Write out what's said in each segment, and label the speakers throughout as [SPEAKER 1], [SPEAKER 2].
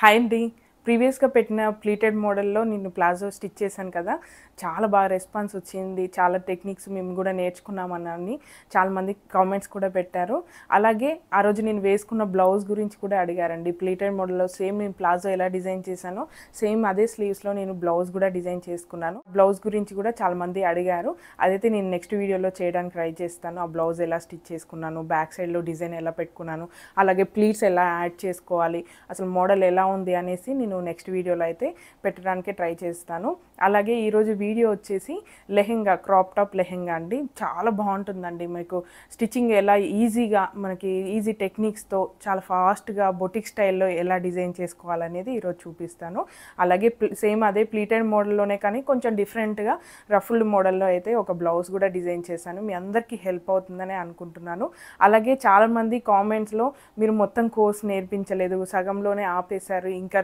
[SPEAKER 1] hiding ప్రీవియస్గా పెట్టిన pleated మోడల్లో నేను ప్లాజో స్టిచ్ చేశాను కదా చాలా బాగా రెస్పాన్స్ వచ్చింది చాలా టెక్నిక్స్ మేము కూడా నేర్చుకున్నామని చాలామంది కామెంట్స్ కూడా పెట్టారు అలాగే ఆ రోజు నేను వేసుకున్న బ్లౌజ్ గురించి కూడా అడిగారండి ప్లీటెడ్ మోడల్లో సేమ్ నేను ప్లాజో ఎలా డిజైన్ చేశానో సేమ్ అదే స్లీవ్స్లో నేను బ్లౌజ్ కూడా డిజైన్ చేసుకున్నాను బ్లౌజ్ గురించి కూడా చాలామంది అడిగారు అదైతే నేను నెక్స్ట్ వీడియోలో చేయడానికి ట్రై చేస్తాను ఆ బ్లౌజ్ ఎలా స్టిచ్ చేసుకున్నాను బ్యాక్ సైడ్లో డిజైన్ ఎలా పెట్టుకున్నాను అలాగే ప్లీట్స్ ఎలా యాడ్ చేసుకోవాలి అసలు మోడల్ ఎలా ఉంది అనేసి నేను నెక్స్ట్ వీడియోలో అయితే పెట్టడానికి ట్రై చేస్తాను అలాగే ఈరోజు వీడియో వచ్చేసి లెహెంగా క్రాప్ టాప్ లెహెంగా అండి చాలా బాగుంటుందండి మీకు స్టిచ్చింగ్ ఎలా ఈజీగా మనకి ఈజీ టెక్నిక్స్తో చాలా ఫాస్ట్గా బొటిక్ స్టైల్లో ఎలా డిజైన్ చేసుకోవాలనేది ఈరోజు చూపిస్తాను అలాగే సేమ్ అదే ప్లీటెడ్ మోడల్లోనే కానీ కొంచెం డిఫరెంట్గా రఫుల్డ్ మోడల్లో అయితే ఒక బ్లౌజ్ కూడా డిజైన్ చేశాను మీ అందరికీ హెల్ప్ అవుతుందని అనుకుంటున్నాను అలాగే చాలామంది కామెంట్స్లో మీరు మొత్తం కోర్స్ నేర్పించలేదు సగంలోనే ఆపేశారు ఇంకా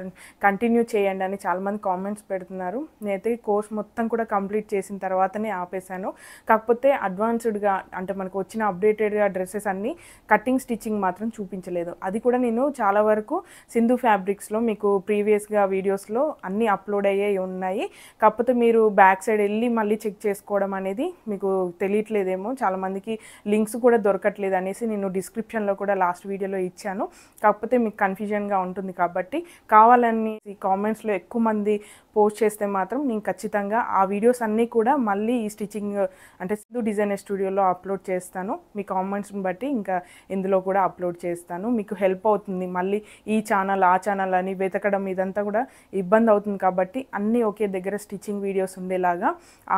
[SPEAKER 1] కంటిన్యూ చేయండి అని చాలామంది కామెంట్స్ పెడుతున్నారు నేను అయితే కోర్స్ మొత్తం కూడా కంప్లీట్ చేసిన తర్వాతనే ఆపేశాను కాకపోతే అడ్వాన్స్డ్గా అంటే మనకు వచ్చిన అప్డేటెడ్గా డ్రెస్సెస్ అన్నీ కటింగ్ స్టిచ్చింగ్ మాత్రం చూపించలేదు అది కూడా నేను చాలా వరకు సింధు ఫ్యాబ్రిక్స్లో మీకు ప్రీవియస్గా వీడియోస్లో అన్నీ అప్లోడ్ అయ్యాయి ఉన్నాయి కాకపోతే మీరు బ్యాక్ సైడ్ వెళ్ళి మళ్ళీ చెక్ చేసుకోవడం అనేది మీకు తెలియట్లేదేమో చాలామందికి లింక్స్ కూడా దొరకట్లేదు అనేసి నేను డిస్క్రిప్షన్లో కూడా లాస్ట్ వీడియోలో ఇచ్చాను కాకపోతే మీకు కన్ఫ్యూజన్గా ఉంటుంది కాబట్టి కావాలని కామెంట్స్లో ఎక్కువ మంది పోస్ట్ చేస్తే మాత్రం నేను ఖచ్చితంగా ఆ వీడియోస్ అన్నీ కూడా మళ్ళీ ఈ స్టిచ్చింగ్ అంటే సిద్ధు డిజైనర్ స్టూడియోలో అప్లోడ్ చేస్తాను మీ కామెంట్స్ని బట్టి ఇంకా ఇందులో కూడా అప్లోడ్ చేస్తాను మీకు హెల్ప్ అవుతుంది మళ్ళీ ఈ ఛానల్ ఆ ఛానల్ అని వెతకడం ఇదంతా కూడా ఇబ్బంది అవుతుంది కాబట్టి అన్నీ ఒకే దగ్గర స్టిచ్చింగ్ వీడియోస్ ఉండేలాగా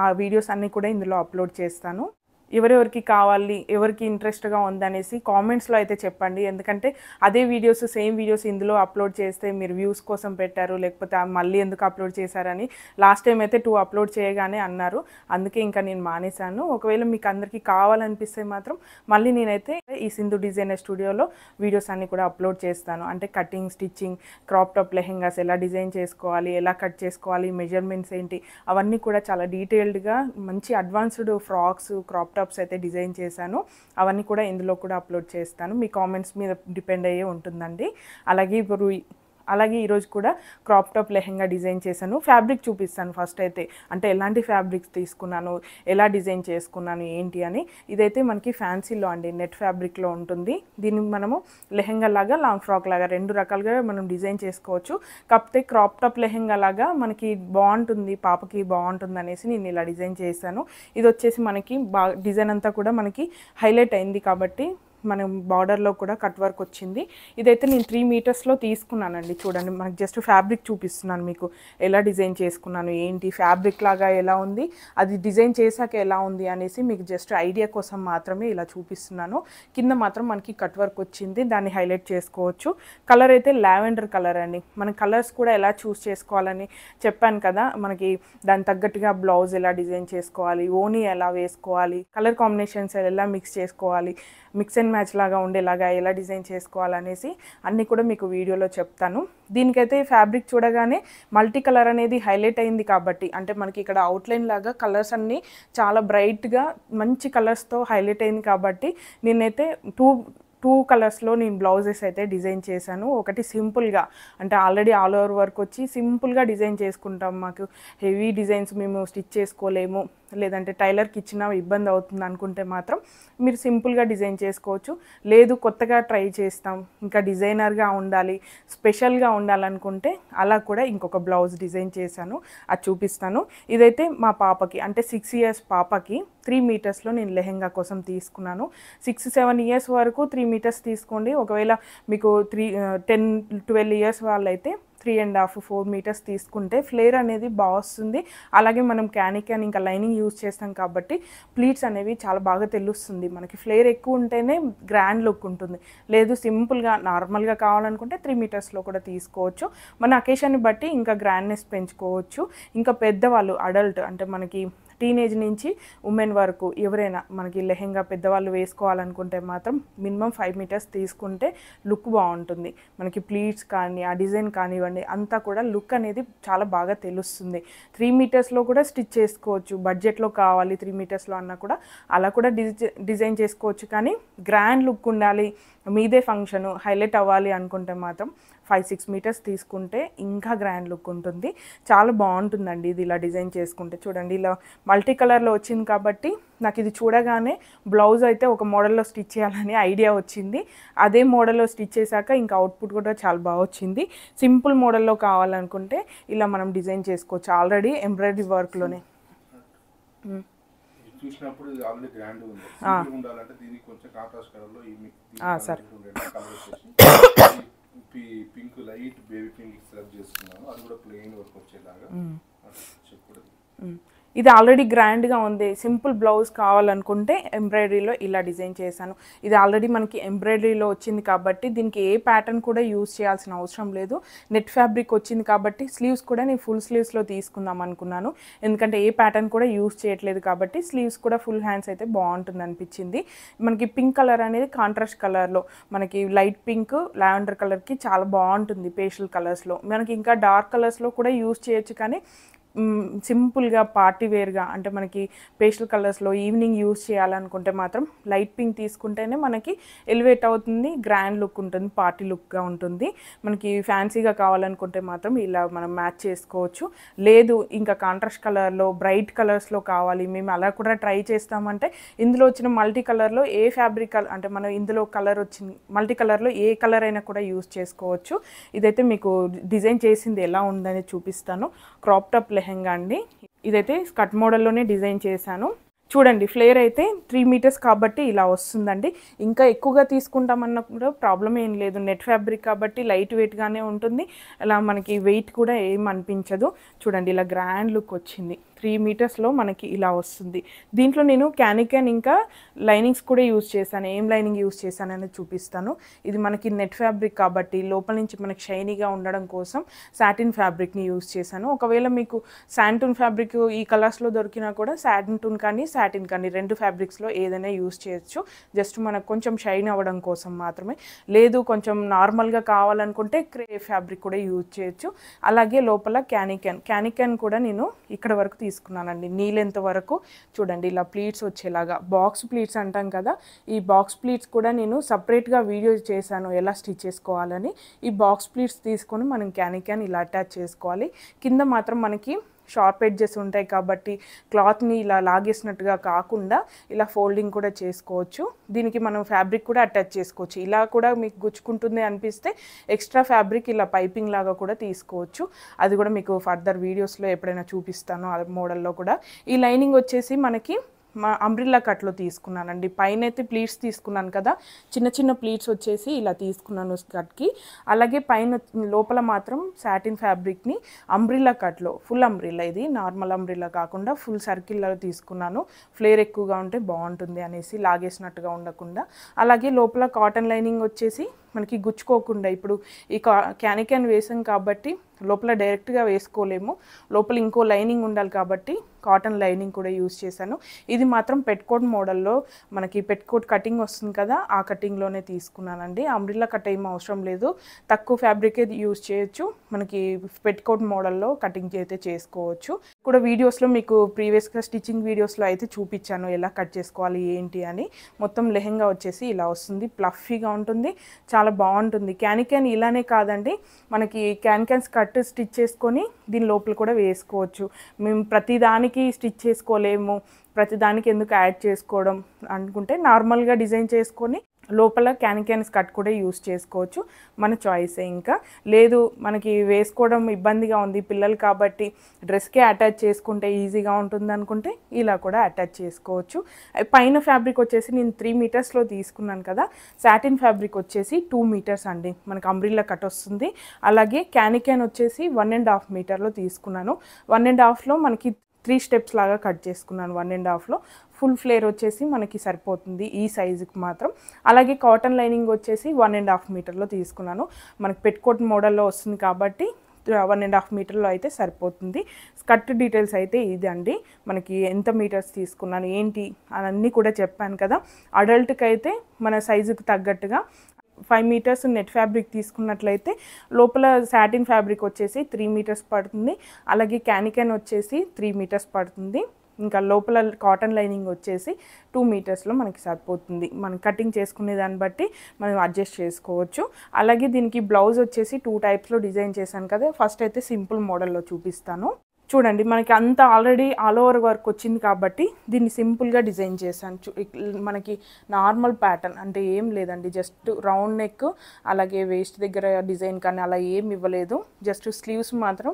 [SPEAKER 1] ఆ వీడియోస్ అన్నీ కూడా ఇందులో అప్లోడ్ చేస్తాను ఎవరెవరికి కావాలి ఎవరికి ఇంట్రెస్ట్గా ఉందనేసి కామెంట్స్లో అయితే చెప్పండి ఎందుకంటే అదే వీడియోస్ సేమ్ వీడియోస్ ఇందులో అప్లోడ్ చేస్తే మీరు వ్యూస్ కోసం పెట్టారు లేకపోతే మళ్ళీ ఎందుకు అప్లోడ్ చేశారని లాస్ట్ టైం అయితే టూ అప్లోడ్ చేయగానే అన్నారు అందుకే ఇంకా నేను మానేశాను ఒకవేళ మీకు అందరికీ కావాలనిపిస్తే మాత్రం మళ్ళీ నేనైతే ఈ సింధు డిజైనర్ స్టూడియోలో వీడియోస్ అన్నీ కూడా అప్లోడ్ చేస్తాను అంటే cutting stitching crop top lehengas ఎలా డిజైన్ చేసుకోవాలి ఎలా కట్ చేసుకోవాలి మెజర్మెంట్స్ ఏంటి అవన్నీ కూడా చాలా డీటెయిల్డ్గా మంచి అడ్వాన్స్డ్ ఫ్రాక్స్ క్రాప్ ల్యాప్టాప్స్ అయితే డిజైన్ చేశాను అవన్నీ కూడా ఇందులో కూడా అప్లోడ్ చేస్తాను మీ కామెంట్స్ మీద డిపెండ్ అయ్యే ఉంటుందండి అలాగే ఇప్పుడు అలాగే ఈరోజు కూడా క్రాప్ టాప్ లెహెంగా డిజైన్ చేశాను ఫ్యాబ్రిక్ చూపిస్తాను ఫస్ట్ అయితే అంటే ఎలాంటి ఫ్యాబ్రిక్స్ తీసుకున్నాను ఎలా డిజైన్ చేసుకున్నాను ఏంటి అని ఇదైతే మనకి ఫ్యాన్సీలో అండి నెట్ ఫ్యాబ్రిక్లో ఉంటుంది దీన్ని మనము లెహెంగా లాగా లాంగ్ ఫ్రాక్ లాగా రెండు రకాలుగా మనం డిజైన్ చేసుకోవచ్చు కాకపోతే క్రాప్ టాప్ లెహెంగా లాగా మనకి బాగుంటుంది పాపకి బాగుంటుంది అనేసి నేను ఇలా డిజైన్ చేశాను ఇది వచ్చేసి మనకి బాగా డిజైన్ అంతా కూడా మనకి హైలైట్ అయింది కాబట్టి మనం బార్డర్లో కూడా కట్ వర్క్ వచ్చింది ఇదైతే నేను త్రీ మీటర్స్లో తీసుకున్నానండి చూడండి మనకు జస్ట్ ఫ్యాబ్రిక్ చూపిస్తున్నాను మీకు ఎలా డిజైన్ చేసుకున్నాను ఏంటి ఫ్యాబ్రిక్ లాగా ఎలా ఉంది అది డిజైన్ చేశాక ఎలా ఉంది అనేసి మీకు జస్ట్ ఐడియా కోసం మాత్రమే ఇలా చూపిస్తున్నాను కింద మాత్రం మనకి కట్ వర్క్ వచ్చింది దాన్ని హైలైట్ చేసుకోవచ్చు కలర్ అయితే లావెండర్ కలర్ అండి మన కలర్స్ కూడా ఎలా చూస్ చేసుకోవాలని చెప్పాను కదా మనకి దాని తగ్గట్టుగా బ్లౌజ్ ఎలా డిజైన్ చేసుకోవాలి ఓనీ ఎలా వేసుకోవాలి కలర్ కాంబినేషన్స్ ఎలా మిక్స్ చేసుకోవాలి మిక్స్ అండ్ అండ్ మ్యాచ్ లాగా ఉండేలాగా ఎలా డిజైన్ చేసుకోవాలనేసి అన్నీ కూడా మీకు వీడియోలో చెప్తాను దీనికైతే ఫ్యాబ్రిక్ చూడగానే మల్టీ కలర్ అనేది హైలైట్ అయింది కాబట్టి అంటే మనకి ఇక్కడ అవుట్లైన్ లాగా కలర్స్ అన్నీ చాలా బ్రైట్గా మంచి కలర్స్తో హైలైట్ అయింది కాబట్టి నేనైతే టూ టూ కలర్స్లో నేను బ్లౌజెస్ అయితే డిజైన్ చేశాను ఒకటి సింపుల్గా అంటే ఆల్రెడీ ఆల్ ఓవర్ వర్క్ వచ్చి సింపుల్గా డిజైన్ చేసుకుంటాం మాకు హెవీ డిజైన్స్ మేము స్టిచ్ చేసుకోలేము లేదంటే టైలర్కి ఇచ్చిన ఇబ్బంది అవుతుంది అనుకుంటే మాత్రం మీరు సింపుల్గా డిజైన్ చేసుకోవచ్చు లేదు కొత్తగా ట్రై చేస్తాం ఇంకా డిజైనర్గా ఉండాలి స్పెషల్గా ఉండాలనుకుంటే అలా కూడా ఇంకొక బ్లౌజ్ డిజైన్ చేశాను అది చూపిస్తాను ఇదైతే మా పాపకి అంటే సిక్స్ ఇయర్స్ పాపకి త్రీ మీటర్స్లో నేను లెహెంగా కోసం తీసుకున్నాను సిక్స్ సెవెన్ ఇయర్స్ వరకు త్రీ మీటర్స్ తీసుకోండి ఒకవేళ మీకు త్రీ టెన్ ట్వెల్వ్ ఇయర్స్ వాళ్ళైతే three and half four metres తీసుకుంటే ఫ్లేర్ అనేది బాగా వస్తుంది అలాగే మనం క్యానిక్ అని ఇంకా లైనింగ్ యూజ్ చేస్తాం కాబట్టి ప్లీట్స్ అనేవి చాలా బాగా తెలుస్తుంది మనకి ఫ్లేర్ ఎక్కువ ఉంటేనే గ్రాండ్ లుక్ ఉంటుంది లేదు సింపుల్గా నార్మల్గా కావాలనుకుంటే త్రీ మీటర్స్లో కూడా తీసుకోవచ్చు మన అకేషన్ని బట్టి ఇంకా గ్రాండ్నెస్ పెంచుకోవచ్చు ఇంకా పెద్దవాళ్ళు అడల్ట్ అంటే మనకి టీనేజ్ నుంచి ఉమెన్ వరకు ఎవరైనా మనకి లెహెంగా పెద్దవాళ్ళు వేసుకోవాలనుకుంటే మాత్రం మినిమం ఫైవ్ మీటర్స్ తీసుకుంటే లుక్ బాగుంటుంది మనకి ప్లీట్స్ కానీ ఆ డిజైన్ కానివ్వండి అంతా కూడా లుక్ అనేది చాలా బాగా తెలుస్తుంది త్రీ మీటర్స్లో కూడా స్టిచ్ చేసుకోవచ్చు బడ్జెట్లో కావాలి త్రీ మీటర్స్లో అన్నా కూడా అలా కూడా డిజైన్ చేసుకోవచ్చు కానీ గ్రాండ్ లుక్ ఉండాలి మీదే ఫంక్షను హైలైట్ అవ్వాలి అనుకుంటే మాత్రం ఫైవ్ సిక్స్ మీటర్స్ తీసుకుంటే ఇంకా గ్రాండ్ లుక్ ఉంటుంది చాలా బాగుంటుందండి ఇది ఇలా డిజైన్ చేసుకుంటే చూడండి ఇలా మల్టీ కలర్లో వచ్చింది కాబట్టి నాకు ఇది చూడగానే బ్లౌజ్ అయితే ఒక మోడల్లో స్టిచ్ చేయాలని ఐడియా వచ్చింది అదే మోడల్లో స్టిచ్ చేశాక ఇంకా అవుట్పుట్ కూడా చాలా బాగా వచ్చింది సింపుల్ మోడల్లో కావాలనుకుంటే ఇలా మనం డిజైన్ చేసుకోవచ్చు ఆల్రెడీ ఎంబ్రాయిడరీ వర్క్లోనే చూసినప్పుడు pink light baby pink select చేసుకున్నాను అది కూడా ప్లెయిన్ వర్క్ వచ్చేలాగా చెప్పకూడదు ఇది ఆల్రెడీ గ్రాండ్గా ఉంది సింపుల్ బ్లౌజ్ కావాలనుకుంటే ఎంబ్రాయిడరీలో ఇలా డిజైన్ చేశాను ఇది ఆల్రెడీ మనకి ఎంబ్రాయిడరీలో వచ్చింది కాబట్టి దీనికి ఏ ప్యాటర్న్ కూడా యూజ్ చేయాల్సిన అవసరం లేదు నెట్ ఫ్యాబ్రిక్ వచ్చింది కాబట్టి స్లీవ్స్ కూడా నేను ఫుల్ స్లీవ్స్లో తీసుకుందాం అనుకున్నాను ఎందుకంటే ఏ ప్యాటర్న్ కూడా యూజ్ చేయట్లేదు కాబట్టి స్లీవ్స్ కూడా ఫుల్ హ్యాండ్స్ అయితే బాగుంటుంది అనిపించింది మనకి పింక్ కలర్ అనేది కాంట్రాస్ట్ కలర్లో మనకి లైట్ పింక్ లావెండర్ కలర్కి చాలా బాగుంటుంది పేషల్ కలర్స్లో మనకి ఇంకా డార్క్ కలర్స్లో కూడా యూజ్ చేయొచ్చు కానీ సింపుల్గా పార్టీ వేర్గా అంటే మనకి పేషల్ కలర్స్లో ఈవినింగ్ యూస్ చేయాలనుకుంటే మాత్రం లైట్ పింక్ తీసుకుంటేనే మనకి ఎలివేట్ అవుతుంది గ్రాండ్ లుక్ ఉంటుంది పార్టీ లుక్గా ఉంటుంది మనకి ఫ్యాన్సీగా కావాలనుకుంటే మాత్రం ఇలా మనం మ్యాచ్ చేసుకోవచ్చు లేదు ఇంకా కాంట్రాస్ట్ కలర్లో బ్రైట్ కలర్స్లో కావాలి మేము అలా కూడా ట్రై చేస్తామంటే ఇందులో వచ్చిన మల్టీ కలర్లో ఏ ఫ్యాబ్రిక్ అంటే మనం ఇందులో కలర్ వచ్చింది మల్టీ కలర్లో ఏ కలర్ అయినా కూడా యూస్ చేసుకోవచ్చు ఇదైతే మీకు డిజైన్ చేసింది ఎలా ఉందని చూపిస్తాను క్రాప్ టాప్ లెహెంగా అండి ఇదైతే స్కట్ మోడల్లోనే డిజైన్ చేశాను చూడండి ఫ్లేర్ అయితే త్రీ మీటర్స్ కాబట్టి ఇలా వస్తుందండి ఇంకా ఎక్కువగా తీసుకుంటామన్నా కూడా ప్రాబ్లం ఏం లేదు నెట్ ఫ్యాబ్రిక్ కాబట్టి లైట్ వెయిట్గానే ఉంటుంది అలా మనకి వెయిట్ కూడా ఏం అనిపించదు చూడండి ఇలా గ్రాండ్ లుక్ వచ్చింది త్రీ మీటర్స్లో మనకి ఇలా వస్తుంది దీంట్లో నేను క్యానికన్ ఇంకా లైనింగ్స్ కూడా యూజ్ చేశాను ఏం లైనింగ్ యూజ్ చేశాను అనేది చూపిస్తాను ఇది మనకి నెట్ ఫ్యాబ్రిక్ కాబట్టి లోపల నుంచి మనకి షైనీగా ఉండడం కోసం సాటిన్ ఫ్యాబ్రిక్ని యూజ్ చేశాను ఒకవేళ మీకు శాంటూన్ ఫ్యాబ్రిక్ ఈ కలర్స్లో దొరికినా కూడా శాటిన్ కానీ శాటిన్ కానీ రెండు ఫ్యాబ్రిక్స్లో ఏదైనా యూజ్ చేయొచ్చు జస్ట్ మనకు కొంచెం షైన్ అవ్వడం కోసం మాత్రమే లేదు కొంచెం నార్మల్గా కావాలనుకుంటే క్రే ఫ్యాబ్రిక్ కూడా యూజ్ చేయొచ్చు అలాగే లోపల క్యానికన్ క్యానికన్ కూడా నేను ఇక్కడ వరకు తీసుకున్నానండి నీళ్ళెంత వరకు చూడండి ఇలా ప్లీట్స్ వచ్చేలాగా బాక్స్ ప్లీట్స్ అంటాం కదా ఈ బాక్స్ ప్లీట్స్ కూడా నేను సపరేట్గా వీడియో చేశాను ఎలా స్టిచ్ చేసుకోవాలని ఈ బాక్స్ ప్లీట్స్ తీసుకొని మనం క్యాన్ క్యాన్ ఇలా అటాచ్ చేసుకోవాలి కింద మాత్రం మనకి షార్ప్ ఎడ్జెస్ ఉంటాయి కాబట్టి క్లాత్ని ఇలా లాగేసినట్టుగా కాకుండా ఇలా ఫోల్డింగ్ కూడా చేసుకోవచ్చు దీనికి మనం ఫ్యాబ్రిక్ కూడా అటాచ్ చేసుకోవచ్చు ఇలా కూడా మీకు గుచ్చుకుంటుంది అనిపిస్తే ఎక్స్ట్రా ఫ్యాబ్రిక్ ఇలా పైపింగ్ లాగా కూడా తీసుకోవచ్చు అది కూడా మీకు ఫర్దర్ వీడియోస్లో ఎప్పుడైనా చూపిస్తాను ఆ మోడల్లో కూడా ఈ లైనింగ్ వచ్చేసి మనకి మా అంబ్రిల్లా కట్లో తీసుకున్నానండి పైన అయితే ప్లీట్స్ తీసుకున్నాను కదా చిన్న చిన్న ప్లీట్స్ వచ్చేసి ఇలా తీసుకున్నాను కట్కి అలాగే పైన లోపల మాత్రం సాటిన్ ఫ్యాబ్రిక్ని అంబ్రిల్లా కట్లో ఫుల్ అంబ్రిల్లా ఇది నార్మల్ అంబ్రిల్లా కాకుండా ఫుల్ సర్కిల్లో తీసుకున్నాను ఫ్లేర్ ఎక్కువగా ఉంటే బాగుంటుంది అనేసి లాగేసినట్టుగా ఉండకుండా అలాగే లోపల కాటన్ లైనింగ్ వచ్చేసి మనకి గుచ్చుకోకుండా ఇప్పుడు ఈ క్యానిక్యాన్ వేసాం కాబట్టి లోపల డైరెక్ట్గా వేసుకోలేము లోపల ఇంకో లైనింగ్ ఉండాలి కాబట్టి కాటన్ లైనింగ్ కూడా యూజ్ చేశాను ఇది మాత్రం పెట్కోట్ మోడల్లో మనకి పెట్కోట్ కటింగ్ వస్తుంది కదా ఆ కటింగ్లోనే తీసుకున్నానండి అమ్రిల్లా కట్ ఏం అవసరం లేదు తక్కువ ఫ్యాబ్రికే యూజ్ చేయొచ్చు మనకి పెట్కోట్ మోడల్లో కటింగ్ అయితే చేసుకోవచ్చు కూడా వీడియోస్లో మీకు ప్రీవియస్గా స్టిచ్చింగ్ వీడియోస్లో అయితే చూపించాను ఎలా కట్ చేసుకోవాలి ఏంటి అని మొత్తం లెహెంగా వచ్చేసి ఇలా వస్తుంది ప్లఫీగా ఉంటుంది చాలా చాలా బాగుంటుంది క్యాన్ క్యాన్ ఇలానే కాదండి మనకి క్యాన్ క్యాన్స్ కట్ స్టిచ్ చేసుకొని దీని లోపల కూడా వేసుకోవచ్చు మేము ప్రతిదానికి స్టిచ్ చేసుకోలేము ప్రతిదానికి ఎందుకు యాడ్ చేసుకోవడం అనుకుంటే నార్మల్గా డిజైన్ చేసుకొని లోపల క్యాన్స్ కట్ కూడా యూస్ చేసుకోవచ్చు మన చాయిసే ఇంకా లేదు మనకి వేసుకోవడం ఇబ్బందిగా ఉంది పిల్లలు కాబట్టి డ్రెస్కే అటాచ్ చేసుకుంటే ఈజీగా ఉంటుంది అనుకుంటే ఇలా కూడా అటాచ్ చేసుకోవచ్చు పైన ఫ్యాబ్రిక్ వచ్చేసి నేను త్రీ మీటర్స్లో తీసుకున్నాను కదా సాటిన్ ఫ్యాబ్రిక్ వచ్చేసి టూ మీటర్స్ అండి మనకు అంబ్రిల్లా కట్ వస్తుంది అలాగే క్యానికెన్ వచ్చేసి వన్ అండ్ హాఫ్ మీటర్లో తీసుకున్నాను వన్ అండ్ హాఫ్లో మనకి త్రీ స్టెప్స్ లాగా కట్ చేసుకున్నాను వన్ అండ్ హాఫ్లో ఫుల్ ఫ్లేర్ వచ్చేసి మనకి సరిపోతుంది ఈ సైజుకి మాత్రం అలాగే కాటన్ లైనింగ్ వచ్చేసి వన్ అండ్ హాఫ్ మీటర్లో తీసుకున్నాను మనకి పెట్టుకోట్ మోడల్లో వస్తుంది కాబట్టి వన్ అండ్ హాఫ్ మీటర్లో అయితే సరిపోతుంది స్కర్ట్ డీటెయిల్స్ అయితే ఇది అండి మనకి ఎంత మీటర్స్ తీసుకున్నాను ఏంటి అన్నీ కూడా చెప్పాను కదా అడల్ట్కి అయితే మన సైజుకి తగ్గట్టుగా ఫైవ్ మీటర్స్ నెట్ ఫ్యాబ్రిక్ తీసుకున్నట్లయితే లోపల శాటిన్ ఫ్యాబ్రిక్ వచ్చేసి త్రీ మీటర్స్ పడుతుంది అలాగే క్యానికెన్ వచ్చేసి త్రీ మీటర్స్ పడుతుంది ఇంకా లోపల కాటన్ లైనింగ్ వచ్చేసి టూ మీటర్స్లో మనకి సరిపోతుంది మనం కటింగ్ చేసుకునే దాన్ని బట్టి మనం అడ్జస్ట్ చేసుకోవచ్చు అలాగే దీనికి బ్లౌజ్ వచ్చేసి టూ టైప్స్లో డిజైన్ చేశాను కదా ఫస్ట్ అయితే సింపుల్ మోడల్లో చూపిస్తాను చూడండి మనకి అంత ఆల్రెడీ ఆల్ ఓవర్ వర్క్ వచ్చింది కాబట్టి దీన్ని సింపుల్గా డిజైన్ చేశాను చూ మనకి నార్మల్ ప్యాటర్న్ అంటే ఏం లేదండి జస్ట్ రౌండ్ నెక్ అలాగే వేస్ట్ దగ్గర డిజైన్ కానీ అలా ఏం ఇవ్వలేదు జస్ట్ స్లీవ్స్ మాత్రం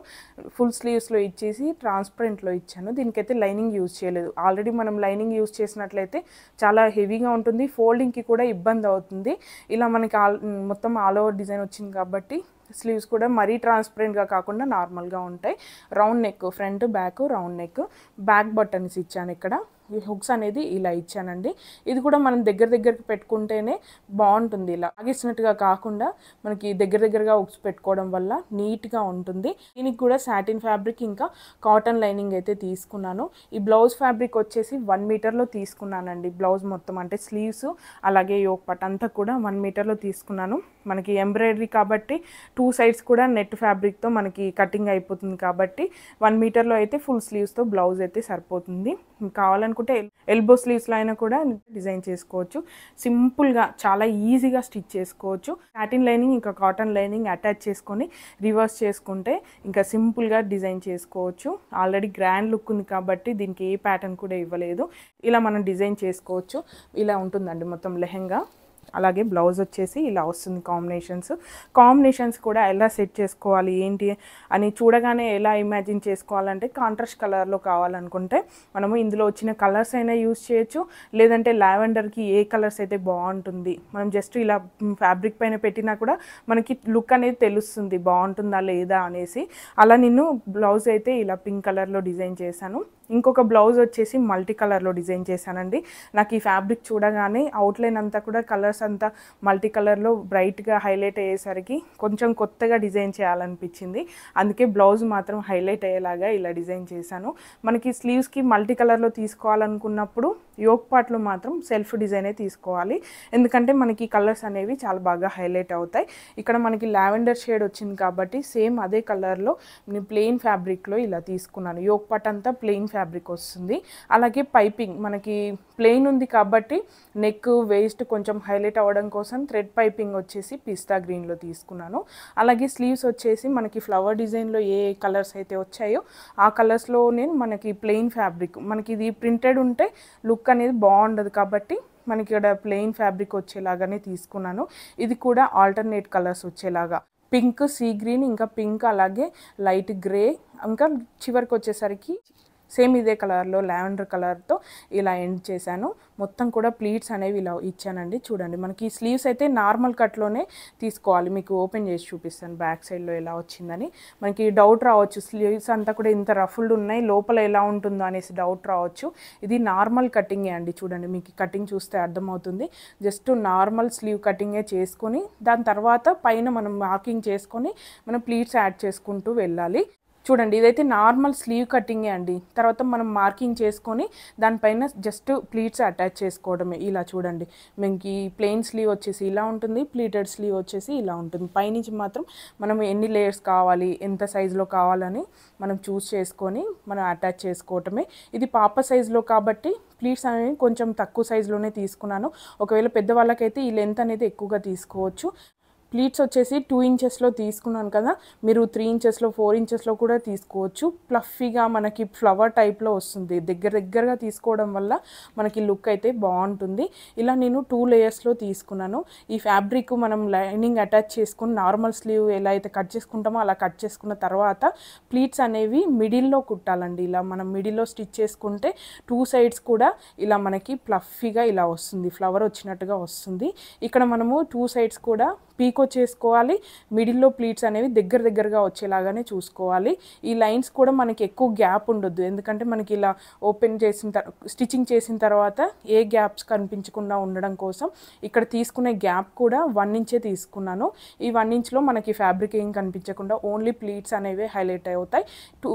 [SPEAKER 1] ఫుల్ స్లీవ్స్లో ఇచ్చేసి ట్రాన్స్పరెంట్లో ఇచ్చాను దీనికైతే లైనింగ్ యూజ్ చేయలేదు ఆల్రెడీ మనం లైనింగ్ యూజ్ చేసినట్లయితే చాలా హెవీగా ఉంటుంది ఫోల్డింగ్కి కూడా ఇబ్బంది అవుతుంది ఇలా మనకి ఆల్ మొత్తం ఆల్ ఓవర్ డిజైన్ వచ్చింది కాబట్టి స్లీవ్స్ కూడా మరీ ట్రాన్స్పరెంట్గా కాకుండా నార్మల్గా ఉంటాయి round neck front back round neck back buttons ఇచ్చాను ఇక్కడ ఈ హుక్స్ అనేది ఇలా ఇచ్చానండి ఇది కూడా మనం దగ్గర దగ్గరకు పెట్టుకుంటేనే బాగుంటుంది ఇలా ఆగిస్తున్నట్టుగా కాకుండా మనకి దగ్గర దగ్గరగా హుక్స్ పెట్టుకోవడం వల్ల నీట్గా ఉంటుంది దీనికి కూడా సాటిన్ ఫ్యాబ్రిక్ ఇంకా కాటన్ లైనింగ్ అయితే తీసుకున్నాను ఈ బ్లౌజ్ ఫ్యాబ్రిక్ వచ్చేసి వన్ మీటర్లో తీసుకున్నానండి బ్లౌజ్ మొత్తం అంటే స్లీవ్స్ అలాగే యోక్ పట్ అంతా కూడా వన్ మీటర్లో తీసుకున్నాను మనకి ఎంబ్రాయిడరీ కాబట్టి టూ సైడ్స్ కూడా నెట్ ఫ్యాబ్రిక్తో మనకి కటింగ్ అయిపోతుంది కాబట్టి వన్ మీటర్లో అయితే ఫుల్ స్లీవ్స్తో బ్లౌజ్ అయితే సరిపోతుంది కావాలని అనుకుంటే ఎల్బో స్లీవ్స్లో అయినా కూడా డిజైన్ చేసుకోవచ్చు సింపుల్గా చాలా ఈజీగా స్టిచ్ చేసుకోవచ్చు కాటన్ లైనింగ్ ఇంకా కాటన్ లైనింగ్ అటాచ్ చేసుకొని రివర్స్ చేసుకుంటే ఇంకా సింపుల్గా డిజైన్ చేసుకోవచ్చు ఆల్రెడీ గ్రాండ్ లుక్ ఉంది కాబట్టి దీనికి ఏ ప్యాటర్న్ కూడా ఇవ్వలేదు ఇలా మనం డిజైన్ చేసుకోవచ్చు ఇలా ఉంటుందండి మొత్తం లెహెంగా అలాగే బ్లౌజ్ వచ్చేసి ఇలా వస్తుంది కాంబినేషన్స్ కాంబినేషన్స్ కూడా ఎలా సెట్ చేసుకోవాలి ఏంటి అని చూడగానే ఎలా ఇమాజిన్ చేసుకోవాలంటే కాంట్రాస్ట్ కలర్లో కావాలనుకుంటే మనము ఇందులో వచ్చిన కలర్స్ అయినా యూజ్ చేయొచ్చు లేదంటే లావెండర్కి ఏ కలర్స్ అయితే బాగుంటుంది మనం జస్ట్ ఇలా ఫ్యాబ్రిక్ పైన పెట్టినా కూడా మనకి లుక్ అనేది తెలుస్తుంది బాగుంటుందా లేదా అనేసి అలా నేను బ్లౌజ్ అయితే ఇలా పింక్ కలర్లో డిజైన్ చేశాను ఇంకొక బ్లౌజ్ వచ్చేసి మల్టీ కలర్లో డిజైన్ చేశానండి నాకు ఈ ఫ్యాబ్రిక్ చూడగానే అవుట్లైన్ అంతా కూడా కలర్స్ అంతా మల్టీ కలర్లో బ్రైట్గా హైలైట్ అయ్యేసరికి కొంచెం కొత్తగా డిజైన్ చేయాలనిపించింది అందుకే బ్లౌజ్ మాత్రం హైలైట్ అయ్యేలాగా ఇలా డిజైన్ చేశాను మనకి స్లీవ్స్కి మల్టీ కలర్లో తీసుకోవాలనుకున్నప్పుడు యోక్ పార్ట్లో మాత్రం సెల్ఫ్ డిజైనే తీసుకోవాలి ఎందుకంటే మనకి కలర్స్ అనేవి చాలా బాగా హైలైట్ అవుతాయి ఇక్కడ మనకి లావెండర్ షేడ్ వచ్చింది కాబట్టి సేమ్ అదే కలర్లో నేను ప్లెయిన్ ఫ్యాబ్రిక్లో ఇలా తీసుకున్నాను యోక్ పార్ట్ అంతా ప్లెయిన్ ఫ్యాబ్రిక్ వస్తుంది అలాగే పైపింగ్ మనకి ప్లెయిన్ ఉంది కాబట్టి నెక్ వేస్ట్ కొంచెం హైలైట్ అవ్వడం కోసం థ్రెడ్ పైపింగ్ వచ్చేసి పిస్తా గ్రీన్లో తీసుకున్నాను అలాగే స్లీవ్స్ వచ్చేసి మనకి ఫ్లవర్ డిజైన్లో ఏ కలర్స్ అయితే వచ్చాయో ఆ కలర్స్లో నేను మనకి ప్లెయిన్ ఫ్యాబ్రిక్ మనకి ఇది ప్రింటెడ్ ఉంటే లుక్ లుక్ అనేది బాగుండదు కాబట్టి మనకి ఇక్కడ ప్లెయిన్ ఫ్యాబ్రిక్ వచ్చేలాగానే తీసుకున్నాను ఇది కూడా ఆల్టర్నేట్ కలర్స్ వచ్చేలాగా పింక్ సీ గ్రీన్ ఇంకా పింక్ అలాగే లైట్ గ్రే ఇంకా చివరికి వచ్చేసరికి సేమ్ ఇదే కలర్లో లావెండర్ కలర్తో ఇలా ఎండ్ చేశాను మొత్తం కూడా ప్లీట్స్ అనేవి ఇలా ఇచ్చానండి చూడండి మనకి స్లీవ్స్ అయితే నార్మల్ కట్లోనే తీసుకోవాలి మీకు ఓపెన్ చేసి చూపిస్తాను బ్యాక్ సైడ్లో ఎలా వచ్చిందని మనకి డౌట్ రావచ్చు స్లీవ్స్ అంతా కూడా ఇంత రఫుల్డ్ ఉన్నాయి లోపల ఎలా ఉంటుందో అనేసి డౌట్ రావచ్చు ఇది నార్మల్ కటింగే అండి చూడండి మీకు కటింగ్ చూస్తే అర్థమవుతుంది జస్ట్ నార్మల్ స్లీవ్ కటింగే చేసుకొని దాని తర్వాత పైన మనం మార్కింగ్ చేసుకొని మనం ప్లీట్స్ యాడ్ చేసుకుంటూ వెళ్ళాలి చూడండి ఇదైతే నార్మల్ స్లీవ్ కటింగే అండి తర్వాత మనం మార్కింగ్ చేసుకొని దానిపైన జస్ట్ ప్లీట్స్ అటాచ్ చేసుకోవడమే ఇలా చూడండి మనకి ప్లెయిన్ స్లీవ్ వచ్చేసి ఇలా ఉంటుంది ప్లీటెడ్ స్లీవ్ వచ్చేసి ఇలా ఉంటుంది పైనుంచి మాత్రం మనం ఎన్ని లేయర్స్ కావాలి ఎంత సైజులో కావాలని మనం చూస్ చేసుకొని మనం అటాచ్ చేసుకోవటమే ఇది పాప సైజులో కాబట్టి ప్లీట్స్ అనేవి కొంచెం తక్కువ సైజులోనే తీసుకున్నాను ఒకవేళ పెద్దవాళ్ళకైతే ఈ లెంత్ అనేది ఎక్కువగా తీసుకోవచ్చు ప్లీట్స్ వచ్చేసి టూ ఇంచెస్లో తీసుకున్నాను కదా మీరు త్రీ ఇంచెస్లో ఫోర్ ఇంచెస్లో కూడా తీసుకోవచ్చు ప్లఫీగా మనకి ఫ్లవర్ టైప్లో వస్తుంది దగ్గర దగ్గరగా తీసుకోవడం వల్ల మనకి లుక్ అయితే బాగుంటుంది ఇలా నేను టూ లేయర్స్లో తీసుకున్నాను ఈ ఫ్యాబ్రిక్ మనం లైనింగ్ అటాచ్ చేసుకుని నార్మల్ స్లీవ్ ఎలా అయితే కట్ చేసుకుంటామో అలా కట్ చేసుకున్న తర్వాత ప్లీట్స్ అనేవి మిడిల్లో కుట్టాలండి ఇలా మనం మిడిల్లో స్టిచ్ చేసుకుంటే టూ సైడ్స్ కూడా ఇలా మనకి ప్లఫీగా ఇలా వస్తుంది ఫ్లవర్ వచ్చినట్టుగా వస్తుంది ఇక్కడ మనము టూ సైడ్స్ కూడా పీక్ వచ్చేసుకోవాలి మిడిల్లో ప్లీట్స్ అనేవి దగ్గర దగ్గరగా వచ్చేలాగానే చూసుకోవాలి ఈ లైన్స్ కూడా మనకి ఎక్కువ గ్యాప్ ఉండొద్దు ఎందుకంటే మనకి ఇలా ఓపెన్ చేసిన స్టిచ్చింగ్ చేసిన తర్వాత ఏ గ్యాప్స్ కనిపించకుండా ఉండడం కోసం ఇక్కడ తీసుకునే గ్యాప్ కూడా వన్ ఇంచే తీసుకున్నాను ఈ వన్ ఇంచ్లో మనకి ఫ్యాబ్రిక్ ఏం కనిపించకుండా ఓన్లీ ప్లీట్స్ అనేవి హైలైట్ అవుతాయి టూ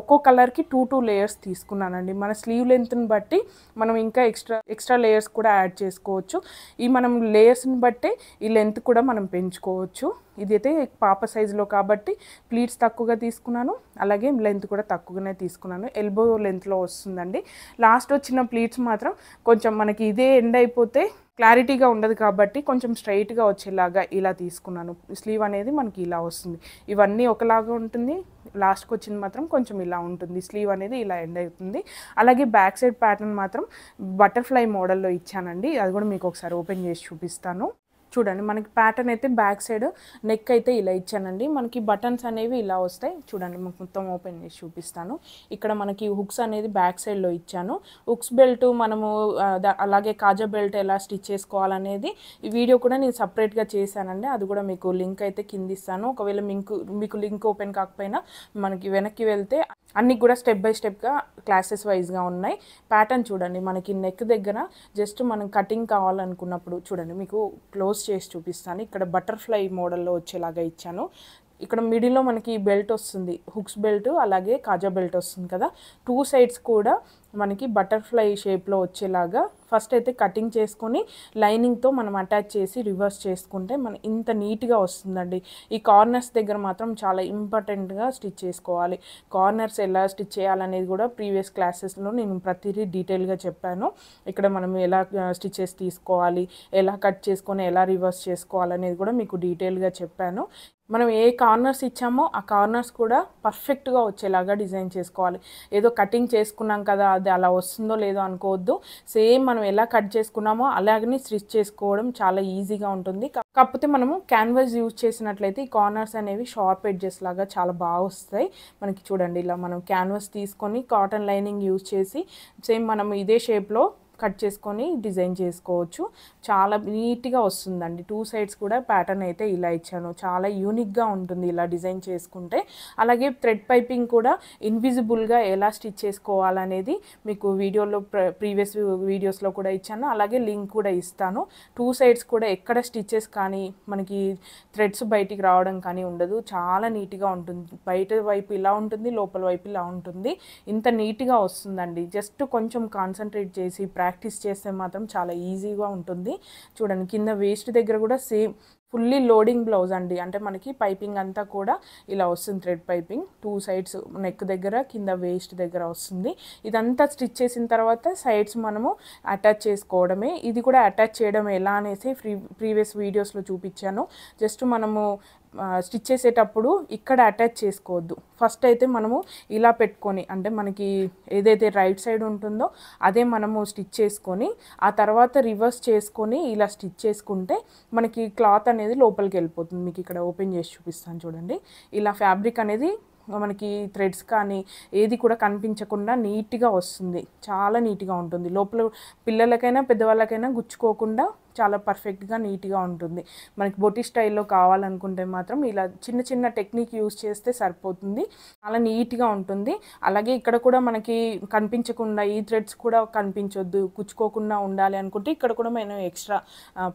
[SPEAKER 1] ఒక్కో కలర్కి టూ టూ లేయర్స్ తీసుకున్నానండి మన స్లీవ్ లెంత్ని బట్టి మనం ఇంకా ఎక్స్ట్రా ఎక్స్ట్రా లేయర్స్ కూడా యాడ్ చేసుకోవచ్చు ఈ మనం లేయర్స్ని బట్టి ఈ లెంత్ కూడా మనం పెంచుకోవచ్చు ఇదైతే పాప సైజులో కాబట్టి ప్లీట్స్ తక్కువగా తీసుకున్నాను అలాగే లెంత్ కూడా తక్కువగానే తీసుకున్నాను ఎల్బో లెంత్లో వస్తుందండి లాస్ట్ వచ్చిన ప్లీట్స్ మాత్రం కొంచెం మనకి ఇదే ఎండ్ అయిపోతే క్లారిటీగా ఉండదు కాబట్టి కొంచెం స్ట్రైట్గా వచ్చేలాగా ఇలా తీసుకున్నాను స్లీవ్ అనేది మనకి ఇలా వస్తుంది ఇవన్నీ ఒకలాగా ఉంటుంది లాస్ట్కి వచ్చింది మాత్రం కొంచెం ఇలా ఉంటుంది స్లీవ్ అనేది ఇలా ఎండ్ అవుతుంది అలాగే బ్యాక్ సైడ్ ప్యాటర్న్ మాత్రం బటర్ఫ్లై మోడల్లో ఇచ్చానండి అది కూడా మీకు ఒకసారి ఓపెన్ చేసి చూపిస్తాను చూడండి మనకి ప్యాటర్న్ అయితే బ్యాక్ సైడ్ నెక్ అయితే ఇలా ఇచ్చానండి మనకి బటన్స్ అనేవి ఇలా వస్తాయి చూడండి మొత్తం ఓపెన్ చేసి చూపిస్తాను ఇక్కడ మనకి హుక్స్ అనేది బ్యాక్ సైడ్లో ఇచ్చాను హుక్స్ బెల్ట్ మనము అలాగే కాజా బెల్ట్ ఎలా స్టిచ్ చేసుకోవాలనేది ఈ వీడియో కూడా నేను సపరేట్గా చేశానండి అది కూడా మీకు లింక్ అయితే కిందిస్తాను ఒకవేళ మీకు మీకు లింక్ ఓపెన్ కాకపోయినా మనకి వెనక్కి వెళ్తే అన్నీ కూడా స్టెప్ బై స్టెప్గా క్లాసెస్ వైజ్గా ఉన్నాయి ప్యాటర్న్ చూడండి మనకి నెక్ దగ్గర జస్ట్ మనం కటింగ్ కావాలనుకున్నప్పుడు చూడండి మీకు క్లోజ్ చేసి చూపిస్తాను ఇక్కడ బటర్ఫ్లై మోడల్లో వచ్చేలాగా ఇచ్చాను ఇక్కడ మిడిల్లో మనకి బెల్ట్ వస్తుంది హుక్స్ బెల్ట్ అలాగే కాజా బెల్ట్ వస్తుంది కదా టూ సైడ్స్ కూడా మనకి బటర్ఫ్లై షేప్లో వచ్చేలాగా ఫస్ట్ అయితే కటింగ్ చేసుకొని లైనింగ్తో మనం అటాచ్ చేసి రివర్స్ చేసుకుంటే మనం ఇంత నీట్గా వస్తుందండి ఈ కార్నర్స్ దగ్గర మాత్రం చాలా ఇంపార్టెంట్గా స్టిచ్ చేసుకోవాలి కార్నర్స్ ఎలా స్టిచ్ చేయాలనేది కూడా ప్రీవియస్ క్లాసెస్లో నేను ప్రతిదీ డీటెయిల్గా చెప్పాను ఇక్కడ మనం ఎలా స్టిచ్చెస్ తీసుకోవాలి ఎలా కట్ చేసుకొని ఎలా రివర్స్ చేసుకోవాలనేది కూడా మీకు డీటెయిల్గా చెప్పాను మనం ఏ కార్నర్స్ ఇచ్చామో ఆ కార్నర్స్ కూడా పర్ఫెక్ట్గా వచ్చేలాగా డిజైన్ చేసుకోవాలి ఏదో కటింగ్ చేసుకున్నాం కదా అది అలా వస్తుందో లేదో అనుకోవద్దు సేమ్ మనం ఎలా కట్ చేసుకున్నామో అలాగనే స్టిచ్ చేసుకోవడం చాలా ఈజీగా ఉంటుంది కాకపోతే మనము క్యాన్వాస్ యూజ్ చేసినట్లయితే ఈ కార్నర్స్ అనేవి షార్ప్ ఎడ్జెస్ లాగా చాలా బాగా వస్తాయి మనకి చూడండి ఇలా మనం క్యాన్వాస్ తీసుకొని కాటన్ లైనింగ్ యూజ్ చేసి సేమ్ మనం ఇదే షేప్లో కట్ చేసుకొని డిజైన్ చేసుకోవచ్చు చాలా నీట్గా వస్తుందండి టూ సైడ్స్ కూడా ప్యాటర్న్ అయితే ఇలా ఇచ్చాను చాలా యూనిక్గా ఉంటుంది ఇలా డిజైన్ చేసుకుంటే అలాగే థ్రెడ్ పైపింగ్ కూడా ఇన్విజిబుల్గా ఎలా స్టిచ్ చేసుకోవాలనేది మీకు వీడియోలో ప్రీవియస్ వీడియోస్లో కూడా ఇచ్చాను అలాగే లింక్ కూడా ఇస్తాను టూ సైడ్స్ కూడా ఎక్కడ స్టిచ్చెస్ కానీ మనకి థ్రెడ్స్ బయటికి రావడం కానీ ఉండదు చాలా నీట్గా ఉంటుంది బయట వైపు ఇలా ఉంటుంది లోపల వైపు ఇలా ఉంటుంది ఇంత నీట్గా వస్తుందండి జస్ట్ కొంచెం కాన్సన్ట్రేట్ చేసి ప్రాక్టీస్ ప్రాక్టీస్ చేస్తే మాత్రం చాలా ఈజీగా ఉంటుంది చూడండి కింద వేస్ట్ దగ్గర కూడా సేమ్ ఫుల్లీ లోడింగ్ బ్లౌజ్ అండి అంటే మనకి పైపింగ్ అంతా కూడా ఇలా వస్తుంది thread piping two sides neck దగ్గర కింద వేస్ట్ దగ్గర వస్తుంది ఇదంతా స్టిచ్ చేసిన తర్వాత సైడ్స్ మనము అటాచ్ చేసుకోవడమే ఇది కూడా అటాచ్ చేయడం ఎలా అనేసి ప్రీ ప్రీవియస్ వీడియోస్లో చూపించాను జస్ట్ మనము స్టిచ్ చేసేటప్పుడు ఇక్కడ అటాచ్ చేసుకోవద్దు ఫస్ట్ అయితే మనము ఇలా పెట్టుకొని అంటే మనకి ఏదైతే రైట్ సైడ్ ఉంటుందో అదే మనము స్టిచ్ చేసుకొని ఆ తర్వాత రివర్స్ చేసుకొని ఇలా స్టిచ్ చేసుకుంటే మనకి క్లాత్ అనేది లోపలికి వెళ్ళిపోతుంది మీకు ఇక్కడ ఓపెన్ చేసి చూపిస్తాను చూడండి ఇలా ఫ్యాబ్రిక్ అనేది మనకి థ్రెడ్స్ కానీ ఏది కూడా కనిపించకుండా నీట్గా వస్తుంది చాలా నీట్గా ఉంటుంది లోపల పిల్లలకైనా పెద్దవాళ్ళకైనా గుచ్చుకోకుండా చాలా పర్ఫెక్ట్గా నీట్గా ఉంటుంది మనకి బొటి స్టైల్లో కావాలనుకుంటే మాత్రం ఇలా చిన్న చిన్న టెక్నిక్ యూస్ చేస్తే సరిపోతుంది చాలా నీట్గా ఉంటుంది అలాగే ఇక్కడ కూడా మనకి కనిపించకుండా ఈ థ్రెడ్స్ కూడా కనిపించొద్దు కుచ్చుకోకుండా ఉండాలి అనుకుంటే ఇక్కడ కూడా మనం ఎక్స్ట్రా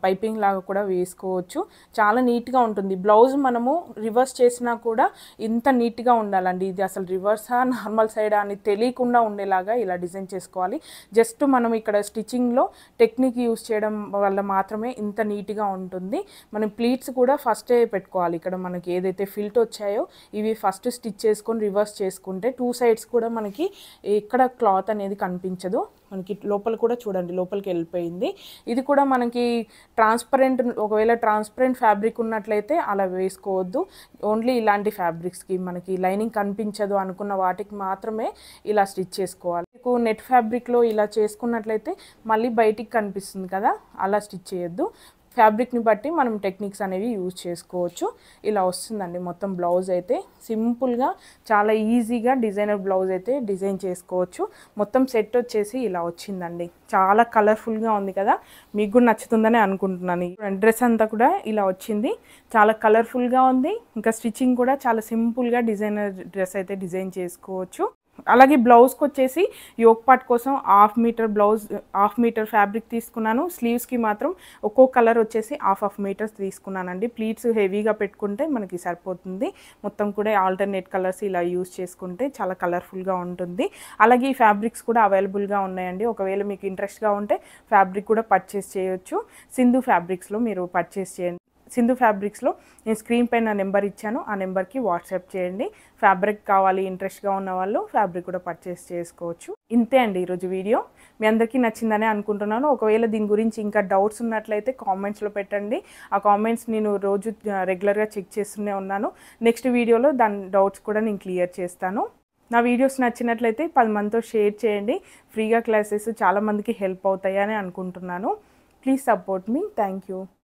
[SPEAKER 1] పైపింగ్ లాగా కూడా వేసుకోవచ్చు చాలా నీట్గా ఉంటుంది బ్లౌజ్ మనము రివర్స్ చేసినా కూడా ఇంత నీట్గా ఉండాలండి ఇది అసలు రివర్సా నార్మల్ సైడా అని తెలియకుండా ఉండేలాగా ఇలా డిజైన్ చేసుకోవాలి జస్ట్ మనం ఇక్కడ స్టిచ్చింగ్లో టెక్నిక్ యూస్ చేయడం వల్ల మాత్రమే ఇంత నీట్గా ఉంటుంది మనం ప్లీట్స్ కూడా ఫస్టే పెట్టుకోవాలి ఇక్కడ మనకి ఏదైతే ఫిల్ట్ వచ్చాయో ఇవి ఫస్ట్ స్టిచ్ చేసుకొని రివర్స్ చేసుకుంటే టూ సైడ్స్ కూడా మనకి ఇక్కడ క్లాత్ అనేది కనిపించదు మనకి లోపల కూడా చూడండి లోపలికి వెళ్ళిపోయింది ఇది కూడా మనకి ట్రాన్స్పరెంట్ ఒకవేళ ట్రాన్స్పరెంట్ ఫ్యాబ్రిక్ ఉన్నట్లయితే అలా వేసుకోవద్దు ఓన్లీ ఇలాంటి ఫ్యాబ్రిక్స్కి మనకి లైనింగ్ కనిపించదు అనుకున్న వాటికి మాత్రమే ఇలా స్టిచ్ చేసుకోవాలి మీకు నెట్ ఫ్యాబ్రిక్లో ఇలా చేసుకున్నట్లయితే మళ్ళీ బయటికి కనిపిస్తుంది కదా అలా స్టిచ్ చేయొద్దు ఫ్యాబ్రిక్ని బట్టి మనం టెక్నిక్స్ అనేవి యూజ్ చేసుకోవచ్చు ఇలా వస్తుందండి మొత్తం బ్లౌజ్ అయితే సింపుల్గా చాలా ఈజీగా డిజైనర్ బ్లౌజ్ అయితే డిజైన్ చేసుకోవచ్చు మొత్తం సెట్ వచ్చేసి ఇలా వచ్చిందండి చాలా కలర్ఫుల్గా ఉంది కదా మీకు కూడా నచ్చుతుందని అనుకుంటున్నాను డ్రెస్ అంతా కూడా ఇలా వచ్చింది చాలా కలర్ఫుల్గా ఉంది ఇంకా స్టిచ్చింగ్ కూడా చాలా సింపుల్గా డిజైనర్ డ్రెస్ అయితే డిజైన్ చేసుకోవచ్చు అలాగే బ్లౌజ్కి వచ్చేసి యోక్ పాట్ కోసం half metre blouse half metre fabric తీసుకున్నాను స్లీవ్స్కి మాత్రం ఒక్కో కలర్ వచ్చేసి హాఫ్ హాఫ్ మీటర్స్ తీసుకున్నానండి ప్లీట్స్ హెవీగా పెట్టుకుంటే మనకి సరిపోతుంది మొత్తం కూడా ఆల్టర్నేట్ కలర్స్ ఇలా యూజ్ చేసుకుంటే చాలా కలర్ఫుల్గా ఉంటుంది అలాగే ఈ ఫ్యాబ్రిక్స్ కూడా అవైలబుల్గా ఉన్నాయండి ఒకవేళ మీకు ఇంట్రెస్ట్గా ఉంటే ఫ్యాబ్రిక్ కూడా పర్చేస్ చేయొచ్చు సింధు ఫ్యాబ్రిక్స్లో మీరు పర్చేస్ చేయండి సింధు ఫ్యాబ్రిక్స్లో నేను స్క్రీన్ పైన నెంబర్ ఇచ్చాను ఆ నెంబర్కి వాట్సాప్ చేయండి ఫ్యాబ్రిక్ కావాలి ఇంట్రెస్ట్గా ఉన్న వాళ్ళు ఫ్యాబ్రిక్ కూడా పర్చేస్ చేసుకోవచ్చు ఇంతే అండి ఈరోజు వీడియో మీ అందరికీ నచ్చిందనే అనుకుంటున్నాను ఒకవేళ దీని గురించి ఇంకా డౌట్స్ ఉన్నట్లయితే కామెంట్స్లో పెట్టండి ఆ కామెంట్స్ నేను రోజు రెగ్యులర్గా చెక్ చేస్తూనే ఉన్నాను నెక్స్ట్ వీడియోలో దాని డౌట్స్ కూడా నేను క్లియర్ చేస్తాను నా వీడియోస్ నచ్చినట్లయితే పది మందితో షేర్ చేయండి ఫ్రీగా క్లాసెస్ చాలామందికి హెల్ప్ అవుతాయని అనుకుంటున్నాను ప్లీజ్ సపోర్ట్ మీ థ్యాంక్ యూ